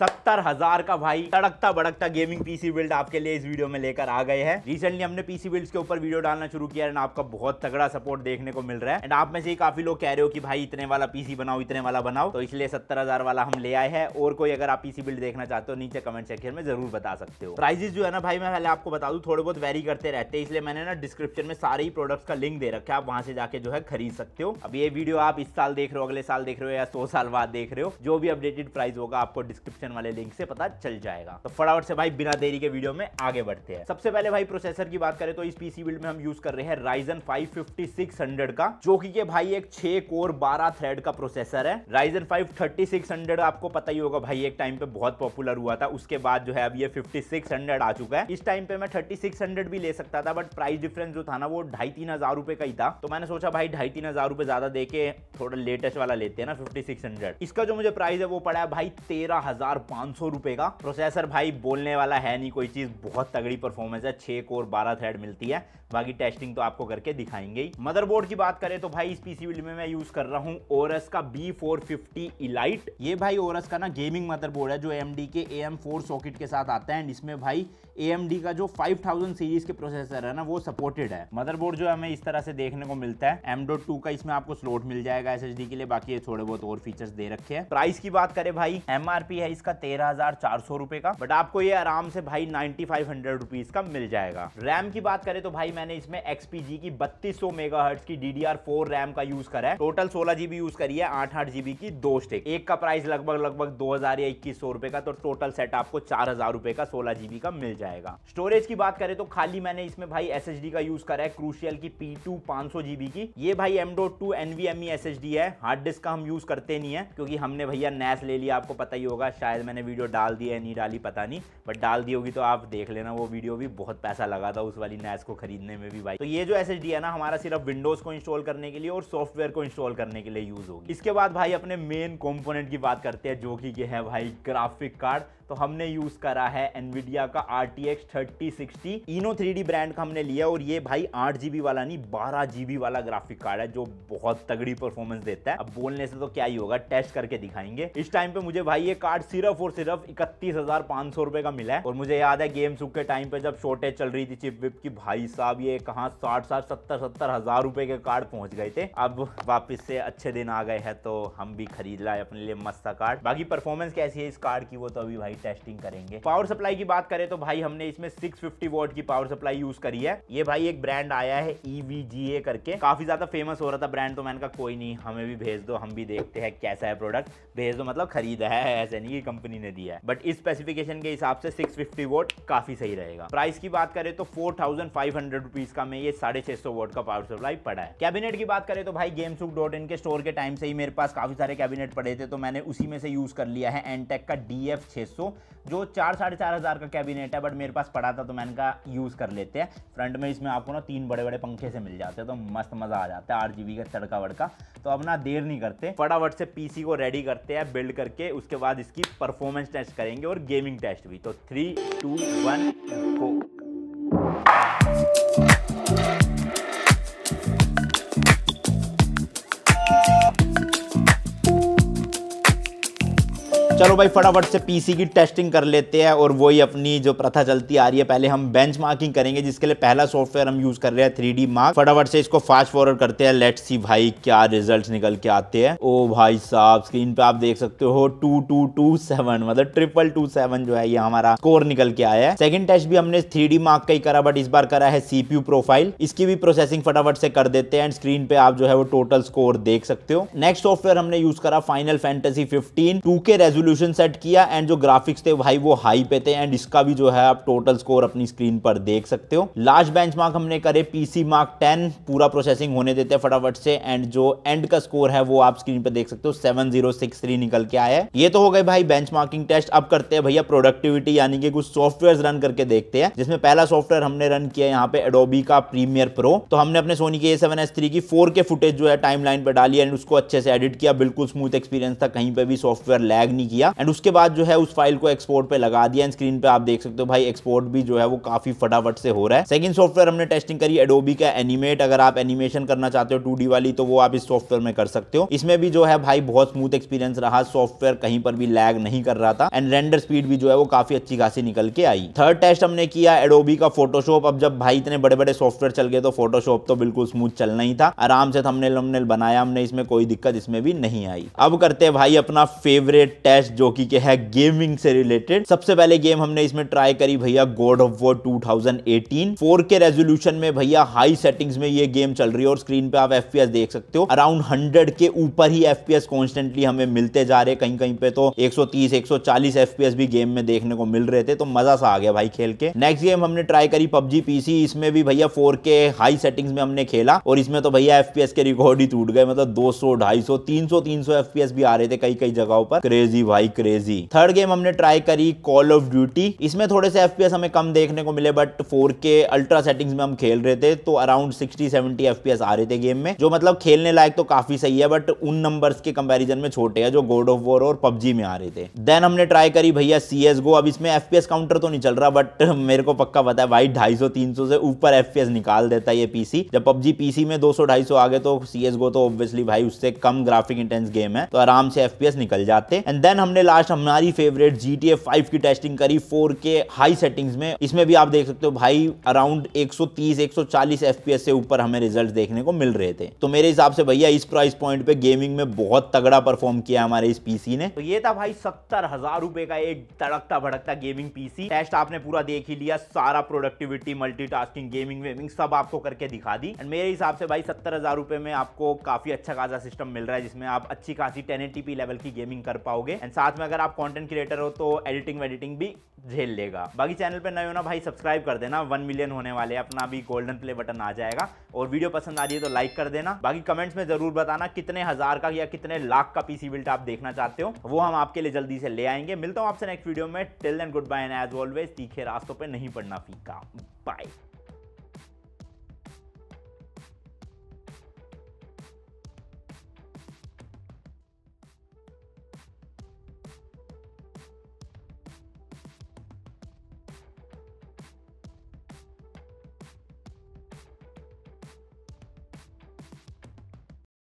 सत्तर हजार का भाई तड़कता बड़कता गेमिंग पीसी बिल्ड आपके लिए इस वीडियो में लेकर आ गए हैं रिसेंटली हमने पीसी बिल्ड्स के ऊपर वीडियो डालना शुरू किया एंड आपका बहुत तगड़ा सपोर्ट देखने को मिल रहा है एंड आप में से काफी लोग कह रहे हो कि भाई इतने वाला पीसी बनाओ इतने वाला बनाओ तो इसलिए सत्तर हजार वाला हम ले आए हैं और कोई अगर आप पीसी बिल्ड देखना चाहते हो नीचे कमेंट सेक्शन में जरूर बता सकते हो प्राइजेस जो है ना भाई मैं पहले आपको बता दू थोड़े बहुत वेरी करते रहते हैं इसलिए मैंने ना डिस्क्रिप्शन में सारे ही प्रोडक्ट्स का लिंक दे रखा है आप वहां से जाके जो है खरीद सकते हो अब ये वीडियो आप इस साल देख रहे हो अगले साल देख रहे हो या सौ साल बाद देख रहे हो जो भी अपडेटेड प्राइस होगा आपको डिस्क्रिप्शन डिस्क्रिप्शन वाले लिंक से पता चल जाएगा तो फटाफट से भाई बिना देरी के वीडियो में आगे बढ़ते हैं सबसे पहले भाई प्रोसेसर की बात करें तो इस पीसी बिल्ड में हम यूज कर रहे हैं राइजन फाइव का जो की ये भाई एक छे कोर बारह थ्रेड का प्रोसेसर है राइजन फाइव थर्टी आपको पता ही होगा भाई एक टाइम पे बहुत पॉपुलर हुआ था उसके बाद जो है अब ये फिफ्टी सिक्स हंड्रेड आ चुका है इस टाइम पे मैं थर्टी सिक्स हंड्रेड भी ले सकता था बट प्राइस डिफरेंस जो था ना वो ढाई तीन हजार रुपए का ही था तो मैंने सोचा भाई ढाई तीन हजार रुपए ज्यादा देके थोड़ा लेटेस्ट वाला लेते हैं ना फिफ्टी सिक्स हंड्रेड इसका जो मुझे प्राइस है वो पड़ा है भाई तेरह हजार हजार पाँच सौ रुपये का प्रोसेसर भाई बोलने वाला है नहीं कोई चीज़ बहुत तगड़ी परफॉर्मेंस है छः कोर बारह थ्रेड मिलती है बाकी टेस्टिंग तो आपको करके दिखाएंगे ही मदरबोर्ड की बात करें तो भाई इस पीसीबी में मैं यूज़ कर रहा हूँ ओरस का बी फोर इलाइट ये भाई ओरस का ना गेमिंग मदरबोर्ड है जो एम के ए एम सॉकेट के साथ आता है एंड इसमें भाई ए का जो 5000 सीरीज के प्रोसेसर है ना वो सपोर्टेड है मदरबोर्ड जो हमें इस तरह से देखने को मिलता है एम का इसमें आपको स्लोट मिल जाएगा एस के लिए बाकी थोड़े बहुत और फीचर्स दे रखे हैं प्राइस की बात करें भाई एम है इसका इसका तेरह हजार चार सौ रुपए का बट आपको ये आराम से भाई नाइनटी फाइव हंड्रेड रुपीज का मिल जाएगा रैम की बात करें तो भाई मैंने इसमें एक्सपीजी की बत्तीस सौ मेगा हर्ट की D D R four RAM का यूज करा है टोटल सोलह जीबी यूज करी है आठ आठ जीबी की दो स्टेक एक का प्राइस लगभग लगभग दो हजार या इक्कीस सौ रुपए का तो टोटल सेट आपको चार हजार रुपए का सोलह जीबी का मिल जाएगा स्टोरेज की बात करें तो खाली मैंने इसमें भाई एस एस डी का यूज करा है क्रूशियल की पी टू पांच सौ जीबी की ये भाई M dot two N S S D है हार्ड डिस्क का हम यूज करते नहीं है क्योंकि हमने भैया नैस ले लिया आपको पता ही होगा शायद शायद मैंने वीडियो डाल दी है नहीं डाली पता नहीं बट डाल दी होगी तो आप देख लेना वो वीडियो भी बहुत पैसा लगा था उस वाली नैस को खरीदने में भी भाई तो ये जो एस है ना हमारा सिर्फ विंडोज को इंस्टॉल करने के लिए और सॉफ्टवेयर को इंस्टॉल करने के लिए यूज होगी इसके बाद भाई अपने मेन कॉम्पोनेंट की बात करते हैं जो कि यह है भाई ग्राफिक कार्ड तो हमने यूज करा है एनविडिया का R T X thirty sixty Inno three brand का हमने लिया और ये भाई आठ जीबी वाला नहीं बारह जीबी वाला ग्राफिक कार्ड है जो बहुत तगड़ी परफॉर्मेंस देता है अब बोलने से तो क्या ही होगा टेस्ट करके दिखाएंगे इस टाइम पे मुझे भाई ये कार्ड सिर्फ सिर्फ और सिर्फ इकतीस हजार पांच सौ रुपए का मिला है और मुझे याद है गेम सुख के टाइम पे जब शॉर्टेज चल रही थी चिप विप की भाई साहब ये कहा साठ साठ सत्तर सत्तर हजार रुपए के कार्ड पहुंच गए थे अब वापस से अच्छे दिन आ गए हैं तो हम भी खरीद लाए अपने लिए मस्त कार्ड बाकी परफॉर्मेंस कैसी है इस कार्ड की वो तो अभी भाई टेस्टिंग करेंगे पावर सप्लाई की बात करें तो भाई हमने इसमें सिक्स फिफ्टी की पावर सप्लाई यूज करी है ये भाई एक ब्रांड आया है ईवीजीए e करके काफी ज्यादा फेमस हो रहा था ब्रांड तो मैंने कहा कोई नहीं हमें भी भेज दो हम भी देखते हैं कैसा है प्रोडक्ट भेज दो मतलब खरीदा है ऐसे नहीं कंपनी ने दिया है बट इस स्पेसिफिकेशन के हिसाब से 650 फिफ्टी वोट काफी सही रहेगा प्राइस की बात करें तो four thousand five hundred rupees का में ये साढ़े छह सौ वोट का पावर सप्लाई पड़ा है कैबिनेट की बात करें तो भाई गेमसुक डॉट इन के स्टोर के टाइम से ही मेरे पास काफी सारे कैबिनेट पड़े थे तो मैंने उसी में से यूज कर लिया है एनटेक का डी एफ जो चार साढ़े चार हजार का कैबिनेट है बट मेरे पास पड़ा था तो मैंने कहा यूज कर लेते हैं फ्रंट में इसमें आपको ना तीन बड़े बड़े पंखे से मिल जाते हैं तो मस्त मजा आ जाता है आठ जीबी का तड़का वड़का तो अपना देर नहीं करते फटाफट से पीसी को रेडी करते हैं बिल्ड करके उसके बाद इसकी परफॉर्मेंस टेस्ट करेंगे और गेमिंग टेस्ट भी तो थ्री टू वन फोर चलो भाई फटाफट से पीसी की टेस्टिंग कर लेते हैं और वही अपनी जो प्रथा चलती आ रही है पहले हम बेंच मार्किंग करेंगे जिसके लिए पहला सॉफ्टवेयर हम यूज कर रहे हैं थ्री डी मार्क फटाफट से इसको फास्ट फॉरवर्ड करते हैं लेट सी भाई क्या रिजल्ट निकल के आते हैं ओ भाई साहब स्क्रीन पे आप देख सकते हो टू टू टू सेवन मतलब ट्रिपल टू सेवन जो है ये हमारा स्कोर निकल के आया है सेकंड टेस्ट भी हमने थ्री डी मार्क का ही करा बट इस बार करा है सीपीयू प्रोफाइल इसकी भी प्रोसेसिंग फटाफट से कर देते हैं स्क्रीन पे आप जो है वो टोटल स्कोर देख सकते हो नेक्स्ट सॉफ्टवेयर हमने यूज करा Final Fantasy fifteen two K रेजुल रेजोल्यूशन सेट किया एंड जो ग्राफिक्स थे भाई वो हाई पे थे एंड इसका भी जो है आप टोटल स्कोर अपनी स्क्रीन पर देख सकते हो लास्ट बेंच हमने करे पीसी मार्क टेन पूरा प्रोसेसिंग होने देते हैं फटाफट से एंड जो एंड का स्कोर है वो आप स्क्रीन पर देख सकते हो सेवन जीरो सिक्स थ्री निकल के आया है ये तो हो गए भाई बेंच टेस्ट अब करते हैं भैया प्रोडक्टिविटी यानी कि कुछ सॉफ्टवेयर रन करके देखते हैं जिसमें पहला सॉफ्टवेयर हमने रन किया यहाँ पे एडोबी का प्रीमियर प्रो तो हमने अपने सोनी के ए सेवन एस थ्री की फोर के फुटेज जो है टाइम लाइन पर डाली एंड उसको अच्छे से एडिट किया बिल्कुल स्मूथ एक्सपीरियंस था कहीं पर भी सॉफ्टवेयर लैग नहीं किया किया एंड उसके बाद जो है उस फाइल को एक्सपोर्ट पे लगा दिया स्क्रीन पे आप देख सकते हो भाई एक्सपोर्ट भी जो है वो काफी फटाफट से हो रहा है सेकंड सॉफ्टवेयर हमने टेस्टिंग करी एडोबी का एनिमेट अगर आप एनिमेशन करना चाहते हो टू वाली तो वो आप इस सॉफ्टवेयर में कर सकते हो इसमें भी जो है भाई बहुत स्मूथ एक्सपीरियंस रहा सॉफ्टवेयर कहीं पर भी लैग नहीं कर रहा था एंड रेंडर स्पीड भी जो है वो काफी अच्छी खासी निकल के आई थर्ड टेस्ट हमने किया एडोबी का फोटोशॉप अब जब भाई इतने बड़े बड़े सॉफ्टवेयर चल गए तो फोटोशॉप तो बिल्कुल स्मूथ चलना ही था आराम से थमनेल बनाया हमने इसमें कोई दिक्कत इसमें भी नहीं आई अब करते भाई अपना फेवरेट टेस्ट बेस्ट जो कि है गेमिंग से रिलेटेड सबसे पहले गेम हमने इसमें ट्राई करी भैया गॉड ऑफ वॉर 2018 के रेजोल्यूशन में भैया हाई सेटिंग्स में ये गेम चल रही है और स्क्रीन पे आप एफ देख सकते हो अराउंड हंड्रेड के ऊपर ही एफ कॉन्स्टेंटली हमें मिलते जा रहे कहीं कहीं पे तो एक सौ FPS भी गेम में देखने को मिल रहे थे तो मजा सा आ गया भाई खेल के नेक्स्ट गेम हमने ट्राई करी पबजी पीसी इसमें भी भैया फोर हाई सेटिंग्स में हमने खेला और इसमें तो भैया एफ के रिकॉर्ड ही टूट गए मतलब दो सौ ढाई सौ तीन भी आ रहे थे कई कई जगहों पर क्रेजी भाई भाई क्रेजी थर्ड गेम हमने ट्राई करी कॉल ऑफ ड्यूटी इसमें थोड़े से एफपीएस हमें कम देखने को मिले but four K ultra settings में हम खेल रहे थे तो अराउंड 60 70 एफपीएस आ रहे थे गेम में जो मतलब खेलने लायक तो काफी सही है बट उन नंबर के कंपेरिजन में छोटे है जो गोड ऑफ वॉर और पबजी में आ रहे थे देन हमने ट्राई करी भैया सी अब इसमें एफपीएस काउंटर तो नहीं चल रहा बट मेरे को पक्का पता है भाई ढाई सौ से ऊपर एफपीएस निकाल देता है ये पीसी जब पबजी पीसी में दो सौ आ गए तो सी तो ऑब्वियसली भाई उससे कम ग्राफिक इंटेंस गेम है तो आराम से एफपीएस निकल जाते एंड देन हमने लास्ट हमारी फेवरेट जी टी फाइव की टेस्टिंग करी फोर के हाई सेटिंग्स में इसमें भी आप देख सकते हो भाई अराउंड 130 140 एफपीएस से ऊपर हमें रिजल्ट देखने को मिल रहे थे तो मेरे हिसाब से भैया इस प्राइस पॉइंट पे गेमिंग में बहुत तगड़ा परफॉर्म किया हमारे इस पीसी ने तो ये था भाई सत्तर हजार रुपए का एक तड़कता भड़कता गेमिंग पीसी टेस्ट आपने पूरा देख ही लिया सारा प्रोडक्टिविटी मल्टीटास्किंग गेमिंग वेमिंग सब आपको करके दिखा दी एंड मेरे हिसाब से भाई सत्तर हजार रुपए में आपको काफी अच्छा खासा सिस्टम मिल रहा है जिसमें आप अच्छी खासी टेन लेवल की गेमिंग कर पाओगे एंड साथ में अगर आप कंटेंट क्रिएटर हो तो एडिटिंग वेडिटिंग भी झेल लेगा बाकी चैनल पर नए हो ना भाई सब्सक्राइब कर देना वन मिलियन होने वाले अपना भी गोल्डन प्ले बटन आ जाएगा और वीडियो पसंद आ रही है तो लाइक कर देना बाकी कमेंट्स में जरूर बताना कितने हजार का या कितने लाख का पीसी बिल्ट आप देखना चाहते हो वो हम आपके लिए जल्दी से ले आएंगे मिलता हूँ आपसे नेक्स्ट वीडियो में till and good bye as always तीखे रास्तों पर नहीं पढ़ना फीका बाय